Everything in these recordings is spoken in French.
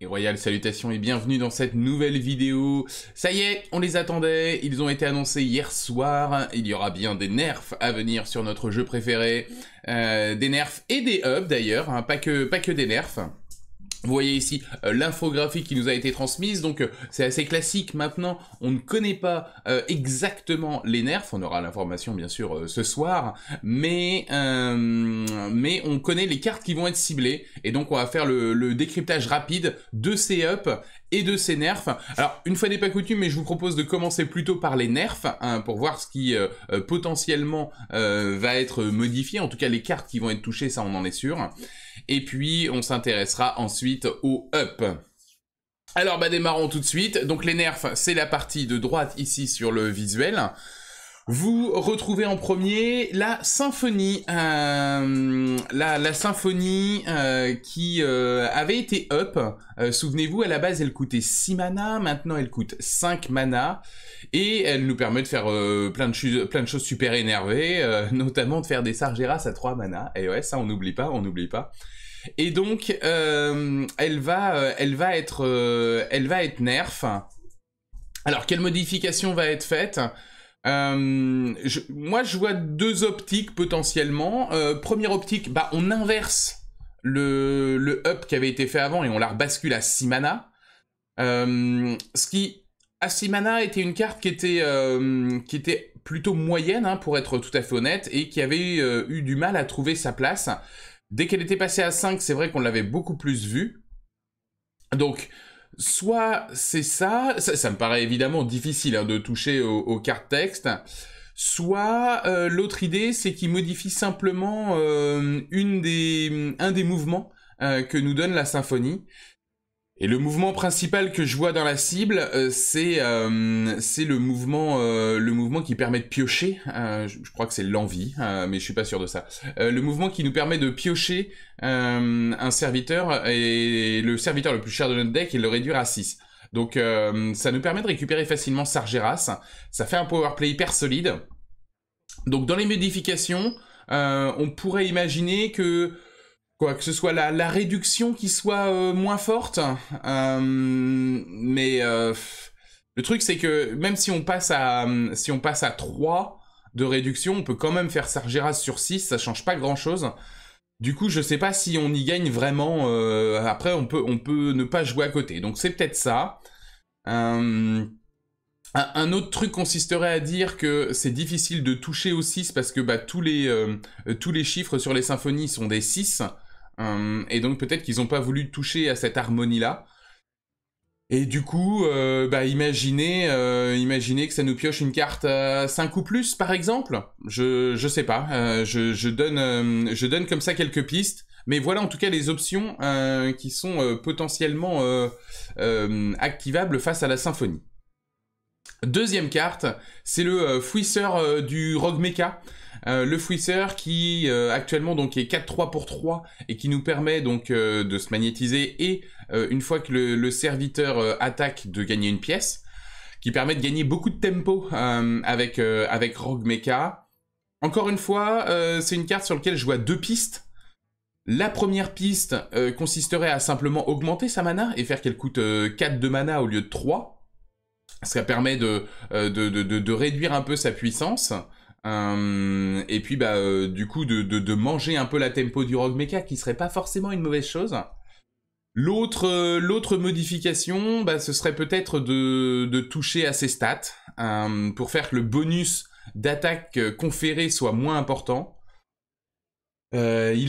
et royal salutations et bienvenue dans cette nouvelle vidéo. Ça y est, on les attendait, ils ont été annoncés hier soir, il y aura bien des nerfs à venir sur notre jeu préféré, euh, des nerfs et des hubs d'ailleurs, hein. pas, que, pas que des nerfs. Vous voyez ici euh, l'infographie qui nous a été transmise, donc euh, c'est assez classique. Maintenant, on ne connaît pas euh, exactement les nerfs, on aura l'information bien sûr ce soir, mais, mais on connaît les cartes qui vont être ciblées, et donc on va faire le, décryptage rapide de ces ups et de ces nerfs. Alors, une fois n'est pas coutume, mais je vous propose de commencer plutôt par les nerfs, hein, pour voir ce qui potentiellement va être modifié, en tout cas les cartes qui vont être touchées, ça on en est sûr. Et puis, on s'intéressera ensuite au up. Alors, bah, démarrons tout de suite. Donc, les nerfs, c'est la partie de droite ici sur le visuel. Vous retrouvez en premier la symphonie, euh, la, la, symphonie euh, qui euh, avait été up. Souvenez-vous, à la base, elle coûtait 6 mana, maintenant elle coûte 5 mana. Et elle nous permet de faire plein, de plein de choses super énervées, notamment de faire des Sargeras à 3 mana. Et ouais, ça on n'oublie pas, on n'oublie pas. Et donc, elle, va, elle, va être, elle va être nerf. Alors, quelle modification va être faite euh, moi, je vois deux optiques potentiellement. Euh, première optique, bah, on inverse le, le up qui avait été fait avant et on la rebascule à Simana. mana. Euh, ce qui, à Simana, mana, était une carte qui était, qui était plutôt moyenne, hein, pour être tout à fait honnête, et qui avait eu du mal à trouver sa place. Dès qu'elle était passée à 5, c'est vrai qu'on l'avait beaucoup plus vue. Donc, Soit c'est ça, ça, me paraît évidemment difficile hein, de toucher aux, cartes texte, soit euh, l'autre idée c'est qu'il modifie simplement euh, une des, un des mouvements euh, que nous donne la symphonie, et le mouvement principal que je vois dans la cible, euh, c'est euh, c'est le mouvement euh, le mouvement qui permet de piocher. Je, crois que c'est l'envie, mais je suis pas sûr de ça. le mouvement qui nous permet de piocher un serviteur et le serviteur le plus cher de notre deck et le réduire à 6. Donc ça nous permet de récupérer facilement Sargeras. Ça fait un power play hyper solide. Donc dans les modifications, on pourrait imaginer que quoi que ce soit la, la réduction qui soit euh, moins forte. Euh, mais euh, le truc c'est que même si on passe à si on passe à 3 de réduction, on peut quand même faire Sargeras sur 6, ça change pas grand-chose. Du coup, je sais pas si on y gagne vraiment euh, après on peut on peut ne pas jouer à côté. Donc c'est peut-être ça. Un autre truc consisterait à dire que c'est difficile de toucher au 6 parce que bah, tous, les, tous les chiffres sur les symphonies sont des 6. Euh, et donc peut-être qu'ils n'ont pas voulu toucher à cette harmonie-là. Et du coup, euh, bah, euh, imaginez, que ça nous pioche une carte à 5 ou plus, par exemple. Je, ne sais pas. je, donne, je donne comme ça quelques pistes. Mais voilà en tout cas les options qui sont potentiellement activables face à la symphonie. Deuxième carte, c'est le fouisseur du Mecha. Euh, le fouisseur qui euh, actuellement donc est 4-3 pour 3 et qui nous permet donc euh, de se magnétiser et une fois que le, serviteur attaque de gagner une pièce qui permet de gagner beaucoup de tempo avec, avec Rogue Mecha. Encore une fois, c'est une carte sur laquelle je vois deux pistes. La première piste consisterait à simplement augmenter sa mana et faire qu'elle coûte 4 de mana au lieu de 3. qui permet de, de, de, de réduire un peu sa puissance. Euh, et puis bah euh, du coup de, de, manger un peu la tempo du Rogue Mecha qui serait pas forcément une mauvaise chose. L'autre euh, l'autre modification, bah, ce serait peut-être de, de, toucher à ses stats pour faire que le bonus d'attaque conféré soit moins important. il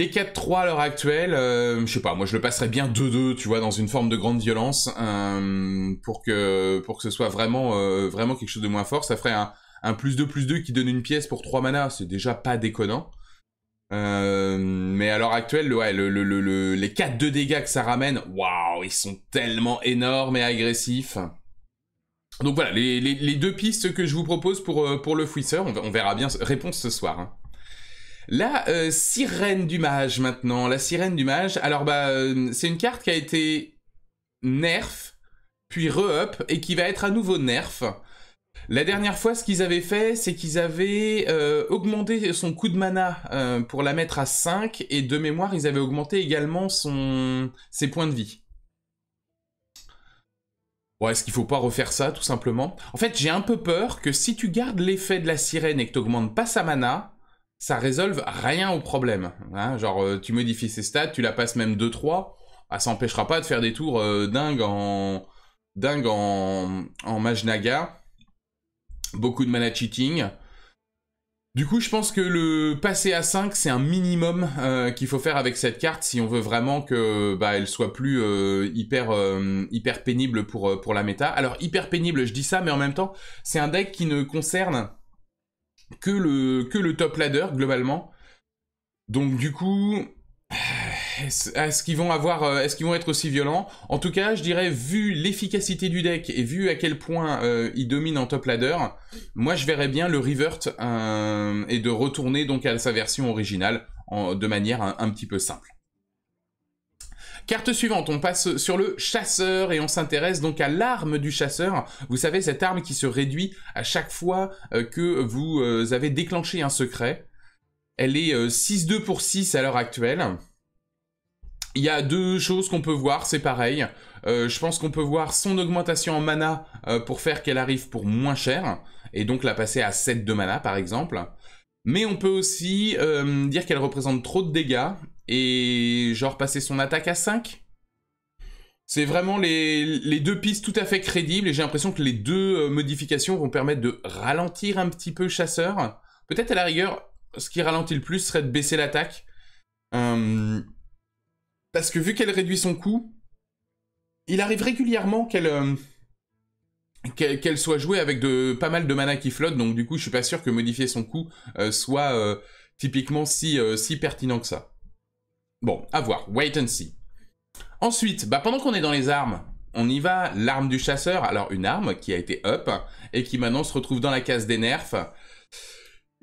est 4-3 à l'heure actuelle, je sais pas, moi je le passerais bien 2-2, tu vois, dans une forme de grande violence, pour, que, pour que ce soit vraiment, vraiment quelque chose de moins fort, ça ferait un, un plus 2 plus 2 qui donne une pièce pour 3 mana, c'est déjà pas déconnant. Euh, mais à l'heure actuelle, les 4 de dégâts que ça ramène, waouh, ils sont tellement énormes et agressifs. Donc voilà, les, deux pistes que je vous propose pour, euh, pour le fouisseur, on, verra bien réponse ce soir. Hein. La euh, sirène du mage maintenant, la sirène du mage, alors bah c'est une carte qui a été nerf, puis re-up, et qui va être à nouveau nerf. La dernière fois, ce qu'ils avaient fait, c'est qu'ils avaient euh, augmenté son coût de mana euh, pour la mettre à 5, et de mémoire, ils avaient augmenté également son... ses points de vie. Ouais, est-ce qu'il faut pas refaire ça, tout simplement En fait, j'ai un peu peur que si tu gardes l'effet de la sirène et que tu n'augmentes pas sa mana, ça résolve rien au problème. Hein. Genre, euh, tu modifies ses stats, tu la passes même 2-3, ah, ça n'empêchera pas de faire des tours dingues en... dingues en... en Majnaga beaucoup de mana cheating. Du coup, je pense que le passer à 5, c'est un minimum euh, qu'il faut faire avec cette carte si on veut vraiment que bah, elle soit plus euh, hyper, euh, hyper pénible pour, pour la méta. Alors, hyper pénible, je dis ça, mais en même temps, c'est un deck qui ne concerne que le, que le top ladder, globalement. Donc, du coup, est-ce qu'ils vont avoir, euh, est-ce qu'ils vont être aussi violents En tout cas, je dirais, vu l'efficacité du deck et vu à quel point euh, il domine en top ladder, moi je verrais bien le revert euh, et de retourner donc à sa version originale de manière un petit peu simple. Carte suivante, on passe sur le chasseur et on s'intéresse donc à l'arme du chasseur. Vous savez, cette arme qui se réduit à chaque fois que vous avez déclenché un secret. Elle est 6-2 pour 6 à l'heure actuelle. Il y a deux choses qu'on peut voir, c'est pareil. Euh, je pense qu'on peut voir son augmentation en mana euh, pour faire qu'elle arrive pour moins cher, et donc la passer à 7 de mana par exemple. Mais on peut aussi euh, dire qu'elle représente trop de dégâts, et genre passer son attaque à 5. C'est vraiment les, deux pistes tout à fait crédibles, et j'ai l'impression que les deux modifications vont permettre de ralentir un petit peu Chasseur. Peut-être à la rigueur, ce qui ralentit le plus serait de baisser l'attaque. Euh, parce que vu qu'elle réduit son coût, il arrive régulièrement qu'elle euh, soit jouée avec de pas mal de mana qui flotte. donc du coup, je suis pas sûr que modifier son coût euh, soit euh, typiquement si, si pertinent que ça. Bon, à voir, wait and see. Ensuite, bah, pendant qu'on est dans les armes, on y va, l'arme du chasseur, alors une arme qui a été up, et qui maintenant se retrouve dans la case des nerfs.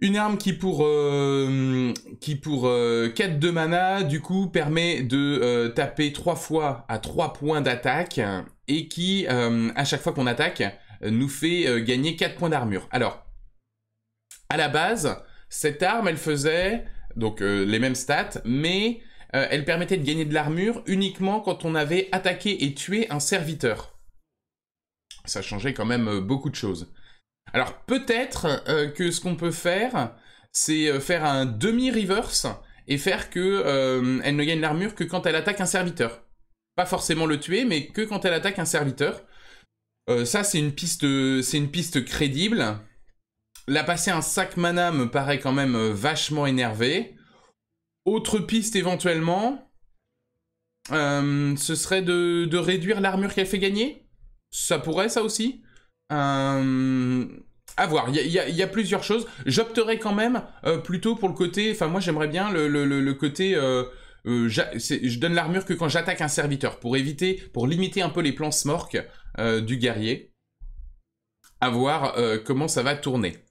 Une arme qui pour, euh, qui pour 4 euh, de mana, du coup, permet de euh, taper 3 fois à 3 points d'attaque et qui, à chaque fois qu'on attaque, nous fait gagner 4 points d'armure. Alors, à la base, cette arme, elle faisait donc les mêmes stats, mais elle permettait de gagner de l'armure uniquement quand on avait attaqué et tué un serviteur. Ça changeait quand même beaucoup de choses. Alors peut-être euh, que ce qu'on peut faire, c'est euh, faire un demi-reverse et faire que euh, elle ne gagne l'armure que quand elle attaque un serviteur. Pas forcément le tuer, mais que quand elle attaque un serviteur. ça, c'est une piste, c'est une piste crédible. La passer un sac mana me paraît quand même vachement énervé. Autre piste éventuellement, ce serait de, de réduire l'armure qu'elle fait gagner. Ça pourrait, ça aussi. Euh, à voir, il y, a plusieurs choses. J'opterais quand même euh, plutôt pour le côté, enfin moi j'aimerais bien le, le, le côté... Euh, euh, je donne l'armure que quand j'attaque un serviteur pour éviter, pour limiter un peu les plans smork du guerrier, à voir comment ça va tourner.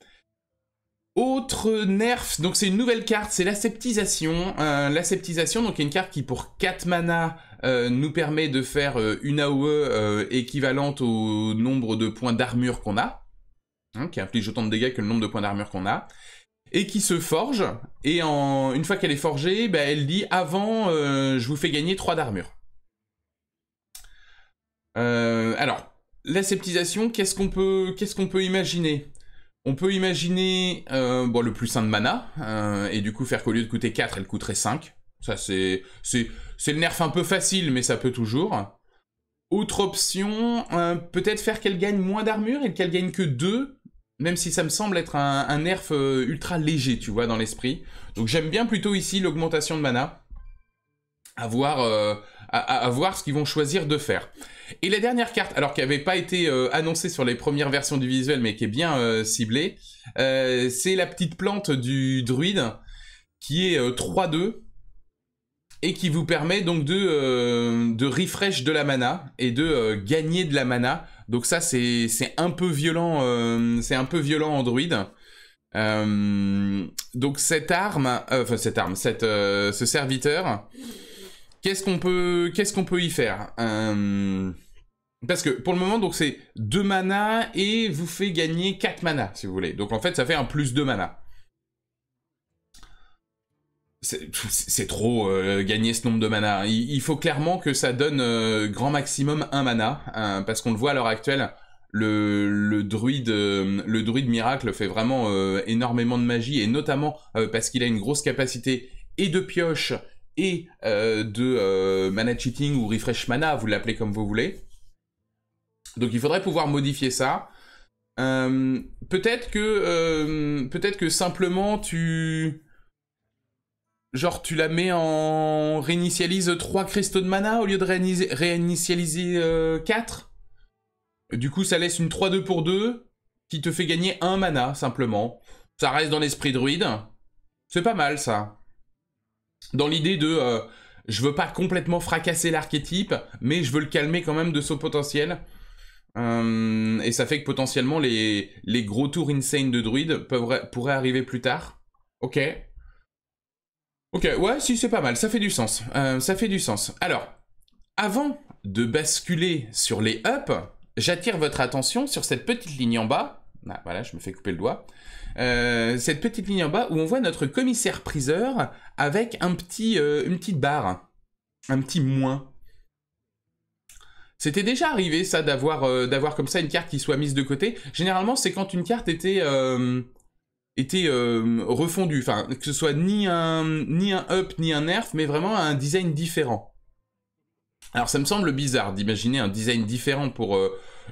Autre nerf, donc c'est une nouvelle carte, c'est l'aseptisation. Euh, l'aseptisation, donc une carte qui pour 4 mana euh, nous permet de faire euh, une AOE euh, équivalente au nombre de points d'armure qu'on a, hein, qui inflige autant de dégâts que le nombre de points d'armure qu'on a, et qui se forge, et une fois qu'elle est forgée, bah, elle dit avant je vous fais gagner 3 d'armure. alors, l'aseptisation, quest qu'est-ce qu'on peut imaginer on peut imaginer euh, bon, le plus sain de mana, euh, et du coup faire qu'au lieu de coûter 4, elle coûterait 5. Ça c'est le nerf un peu facile, mais ça peut toujours. Autre option, euh, peut-être faire qu'elle gagne moins d'armure et qu'elle gagne que 2, même si ça me semble être un, un nerf ultra léger, tu vois, dans l'esprit. Donc j'aime bien plutôt ici l'augmentation de mana à voir, euh, à, voir ce qu'ils vont choisir de faire. Et la dernière carte, alors qui n'avait pas été euh, annoncée sur les premières versions du visuel, mais qui est bien euh, ciblée, c'est la petite plante du druide, qui est 3-2, et qui vous permet donc de, de refresh de la mana, et de gagner de la mana. Donc ça, c'est un peu violent, c'est un peu violent en druide. donc cette arme, enfin cette arme, cette, ce serviteur... Qu'est-ce qu'on peut, qu'est-ce qu'on peut y faire euh, Parce que pour le moment, donc c'est 2 mana et vous fait gagner 4 mana, si vous voulez. Donc en fait, ça fait un plus 2 mana. C'est trop euh, gagner ce nombre de mana. Il, faut clairement que ça donne euh, grand maximum 1 mana, hein, parce qu'on le voit à l'heure actuelle, le, druide, le druide miracle fait vraiment énormément de magie, et notamment parce qu'il a une grosse capacité et de pioche et euh, de euh, mana cheating ou refresh mana, vous l'appelez comme vous voulez. Donc il faudrait pouvoir modifier ça. Euh, peut-être que peut-être que simplement tu genre tu la mets en réinitialise 3 cristaux de mana au lieu de réinitialiser 4. Du coup ça laisse une 3-2 pour 2 qui te fait gagner un mana simplement. Ça reste dans l'esprit druide. C'est pas mal ça dans l'idée de euh, je veux pas complètement fracasser l'archétype, mais je veux le calmer quand même de son potentiel. Euh, et ça fait que potentiellement les, gros tours insane de druide pourraient arriver plus tard. Ok. Ok, ouais, si c'est pas mal, ça fait du sens. Euh, ça fait du sens. Alors, avant de basculer sur les up, j'attire votre attention sur cette petite ligne en bas ah, voilà, je me fais couper le doigt. Euh, cette petite ligne en bas où on voit notre commissaire-priseur avec un petit, euh, une petite barre, un petit moins. C'était déjà arrivé ça euh, d'avoir comme ça une carte qui soit mise de côté. Généralement, c'est quand une carte était était refondue, enfin que ce soit ni un ni un up ni un nerf, mais vraiment un design différent. Alors ça me semble bizarre d'imaginer un design différent pour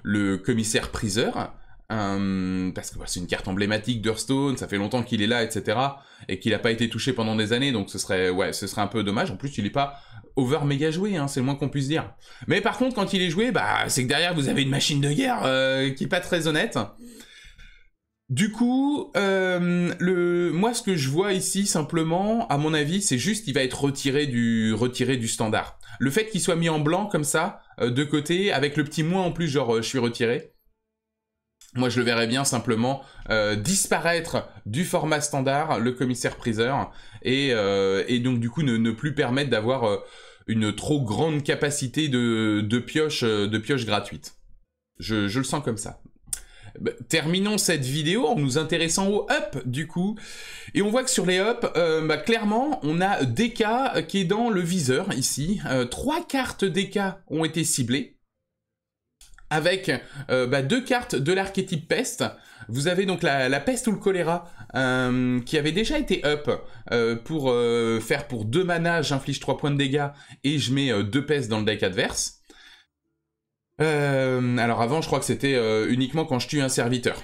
le commissaire priseur, euh, parce que bah, c'est une carte emblématique d'Hearthstone, ça fait longtemps qu'il est là, etc. Et qu'il n'a pas été touché pendant des années, donc ce serait, ouais, ce serait un peu dommage. En plus, il n'est pas over méga joué, hein, c'est le moins qu'on puisse dire. Mais par contre, quand il est joué, bah, c'est que derrière, vous avez une machine de guerre euh, qui est pas très honnête. Du coup, euh, le, moi, ce que je vois ici, simplement, à mon avis, c'est juste qu'il va être retiré du, retiré du standard. Le fait qu'il soit mis en blanc comme ça, de côté, avec le petit moins en plus, genre je suis retiré, moi, je le verrais bien simplement euh, disparaître du format standard, le commissaire-priseur, et, euh, et, donc du coup ne, plus permettre d'avoir euh, une trop grande capacité de, de pioche, de pioche gratuite. Je, je le sens comme ça. Bah, terminons cette vidéo en nous intéressant aux up du coup. Et on voit que sur les up, bah, clairement, on a DK qui est dans le viseur ici. trois cartes DK ont été ciblées avec euh, bah, deux cartes de l'archétype peste. Vous avez donc la, peste ou le choléra euh, qui avait déjà été up euh, pour faire pour deux manas, j'inflige 3 points de dégâts et je mets deux pestes dans le deck adverse. alors avant, je crois que c'était uniquement quand je tue un serviteur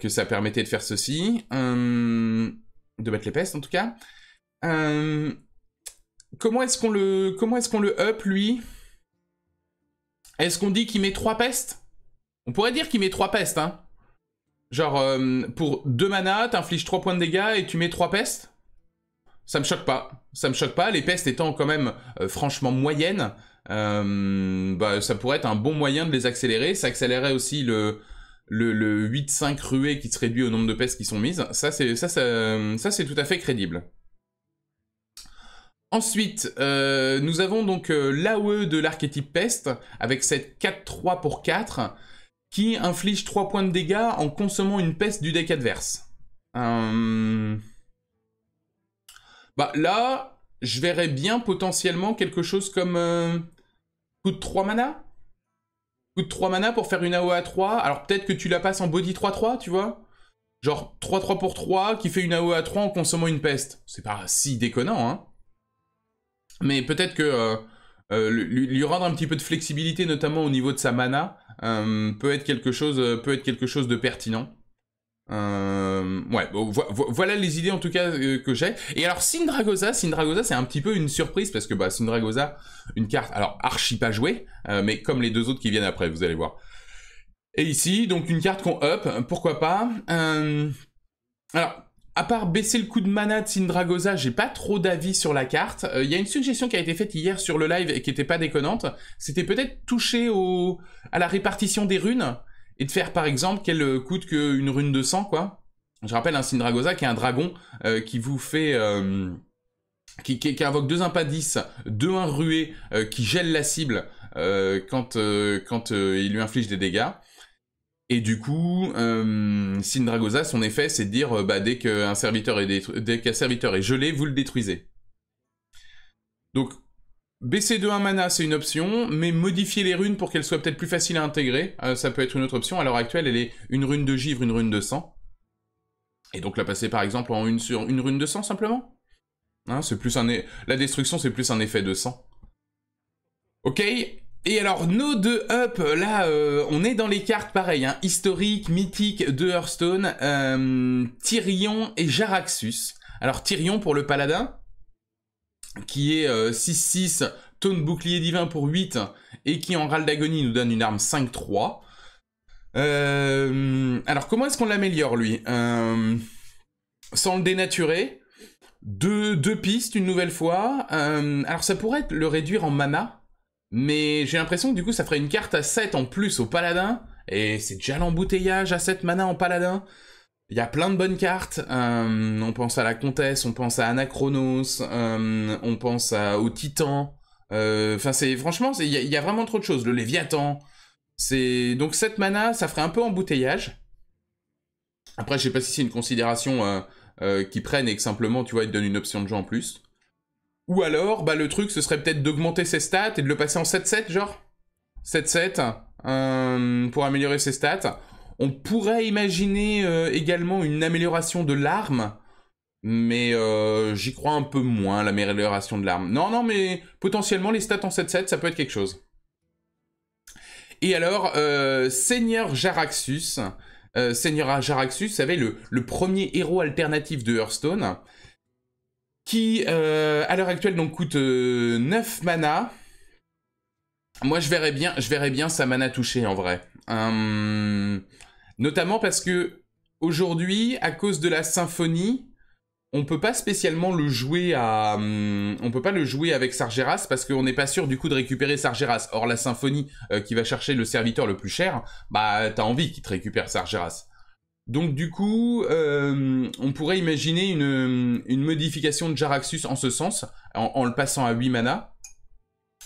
que ça permettait de faire ceci, de mettre les pestes en tout cas. comment est qu'on le, comment est-ce qu'on le up lui est-ce qu'on dit qu'il met 3 pestes On pourrait dire qu'il met 3 pestes, hein. Genre, euh, pour 2 manas, t'infliges 3 points de dégâts et tu mets 3 pestes Ça me choque pas. Ça me choque pas. Les pestes étant quand même euh, franchement moyennes, euh, bah, ça pourrait être un bon moyen de les accélérer. Ça accélérerait aussi le, le, 8-5 ruée qui se réduit au nombre de pestes qui sont mises. Ça, c'est ça, ça, tout à fait crédible. Ensuite, euh, nous avons donc euh, l'AOE de l'archétype peste, avec cette 4-3 pour 4, qui inflige 3 points de dégâts en consommant une peste du deck adverse. Euh... Bah là, je verrais bien potentiellement quelque chose comme... Euh, coup de 3 mana Coup de 3 mana pour faire une AOE à 3, alors peut-être que tu la passes en body 3-3, tu vois Genre 3-3 pour 3 qui fait une AOE à 3 en consommant une peste. C'est pas si déconnant, hein mais peut-être que euh, euh, lui, rendre un petit peu de flexibilité, notamment au niveau de sa mana, euh, peut, être quelque chose, peut être quelque chose de pertinent. ouais, voilà les idées en tout cas que j'ai. Et alors Sindragosa, Sindragosa c'est un petit peu une surprise parce que bah, Sindragosa, une carte, alors archi pas jouée, mais comme les deux autres qui viennent après, vous allez voir. Et ici, donc une carte qu'on up, pourquoi pas. alors, à part baisser le coup de mana de Syndragosa, j'ai pas trop d'avis sur la carte. Il euh, y a une suggestion qui a été faite hier sur le live et qui était pas déconnante. C'était peut-être toucher au... à la répartition des runes et de faire par exemple qu'elle euh, coûte qu'une rune de sang, quoi. Je rappelle un Sindragosa qui est un dragon euh, qui vous fait... qui, invoque deux 1 pas 10, 2 1 rué qui gèle la cible quand, quand il lui inflige des dégâts. Et du coup, euh, Sindragosa, son effet, c'est de dire euh, bah, dès qu'un serviteur, est serviteur est gelé, vous le détruisez. Donc, baisser de 1 mana, c'est une option, mais modifier les runes pour qu'elles soient peut-être plus faciles à intégrer, euh, ça peut être une autre option. À l'heure actuelle, elle est une rune de givre, une rune de sang. Et donc la passer par exemple en une sur une rune de sang simplement hein, plus La destruction, c'est plus un effet de sang. Ok, et alors, nos deux up, là, euh, on est dans les cartes, pareil, hein. historique, mythique de Hearthstone, euh, Tyrion et Jaraxus. Alors, Tyrion pour le paladin, qui est 6-6, euh, taune bouclier divin pour 8, et qui, en râle d'agonie, nous donne une arme 5-3. alors, comment est-ce qu'on l'améliore, lui Sans le dénaturer, deux, deux pistes, une nouvelle fois. alors, ça pourrait le réduire en mana, mais j'ai l'impression que du coup, ça ferait une carte à 7 en plus au paladin. Et c'est déjà l'embouteillage à 7 mana en paladin. Il y a plein de bonnes cartes. Euh, on pense à la comtesse, on pense à Anachronos, euh, on pense au Titan. Euh, enfin, c'est franchement, il y, a vraiment trop de choses. Le Léviathan. C'est donc 7 mana, ça ferait un peu embouteillage. Après, je sais pas si c'est une considération qu'ils prennent et que simplement, tu vois, ils te donnent une option de jeu en plus. Ou alors, bah, le truc, ce serait peut-être d'augmenter ses stats et de le passer en 7-7, genre 7-7, euh, pour améliorer ses stats. On pourrait imaginer euh, également une amélioration de l'arme, mais euh, j'y crois un peu moins, l'amélioration de l'arme. Non, non, mais potentiellement, les stats en 7-7, ça peut être quelque chose. Et alors, Seigneur Jaraxus, Seigneur Jaraxus vous le, le premier héros alternatif de Hearthstone, qui euh, à l'heure actuelle donc coûte 9 euh, mana. Moi je verrais bien, je verrais bien sa mana touchée en vrai. Hum, notamment parce que aujourd'hui, à cause de la symphonie, on peut pas spécialement le jouer à, hum, on peut pas le jouer avec Sargeras parce qu'on n'est pas sûr du coup de récupérer Sargeras. Or la symphonie euh, qui va chercher le serviteur le plus cher, bah t'as envie qu'il te récupère Sargeras. Donc du coup, euh, on pourrait imaginer une, modification de Jaraxus en ce sens, en, le passant à 8 mana.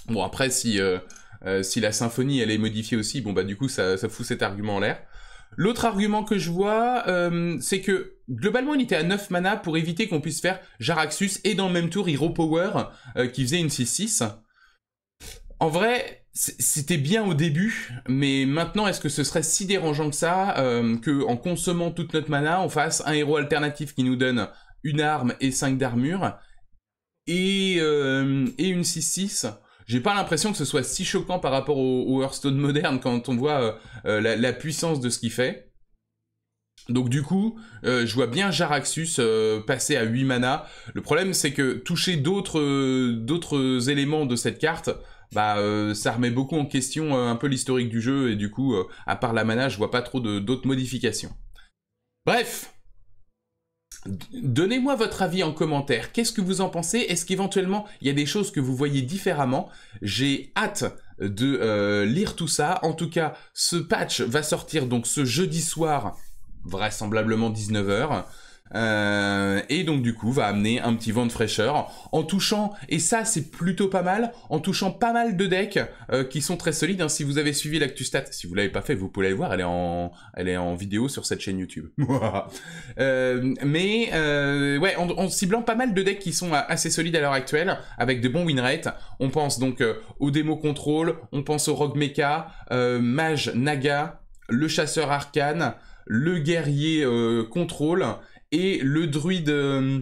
Bon après, si, euh, euh, si la symphonie elle est modifiée aussi, bon bah du coup ça, fout cet argument en l'air. L'autre argument que je vois, c'est que globalement il était à 9 mana pour éviter qu'on puisse faire Jaraxus et dans le même tour Hero Power qui faisait une 6-6. En vrai, c'était bien au début, mais maintenant, est-ce que ce serait si dérangeant que ça, euh, que en consommant toute notre mana, on fasse un héros alternatif qui nous donne une arme et cinq d'armure, et, euh, une 6-6 j'ai pas l'impression que ce soit si choquant par rapport au, Hearthstone moderne quand on voit euh, euh, la, puissance de ce qu'il fait. Donc du coup, je vois bien Jaraxus passer à 8 mana. Le problème c'est que toucher d'autres éléments de cette carte, bah, euh, ça remet beaucoup en question euh, un peu l'historique du jeu, et du coup, euh, à part la mana, je vois pas trop d'autres modifications. Bref Donnez-moi votre avis en commentaire. Qu'est-ce que vous en pensez Est-ce qu'éventuellement il y a des choses que vous voyez différemment J'ai hâte de lire tout ça. En tout cas, ce patch va sortir donc ce jeudi soir, vraisemblablement 19h. Euh, et donc du coup va amener un petit vent de fraîcheur en touchant, et ça c'est plutôt pas mal, en touchant pas mal de decks euh, qui sont très solides. Hein. si vous avez suivi l'actustat, si vous l'avez pas fait, vous pouvez aller voir, elle est en, elle est en vidéo sur cette chaîne YouTube. Euh, mais ouais, en, ciblant pas mal de decks qui sont assez solides à l'heure actuelle, avec de bons win rates. On pense donc au démo contrôle, on pense au rogue mecha, mage naga, le chasseur arcane, le guerrier contrôle et le druide euh,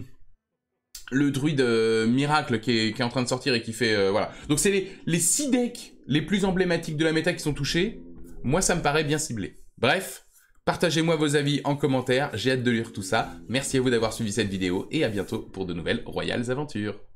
le druide euh, miracle qui est, en train de sortir et qui fait euh, voilà. Donc c'est les, les six decks les plus emblématiques de la méta qui sont touchés. Moi ça me paraît bien ciblé. Bref, partagez-moi vos avis en commentaire, j'ai hâte de lire tout ça. Merci à vous d'avoir suivi cette vidéo et à bientôt pour de nouvelles royales aventures.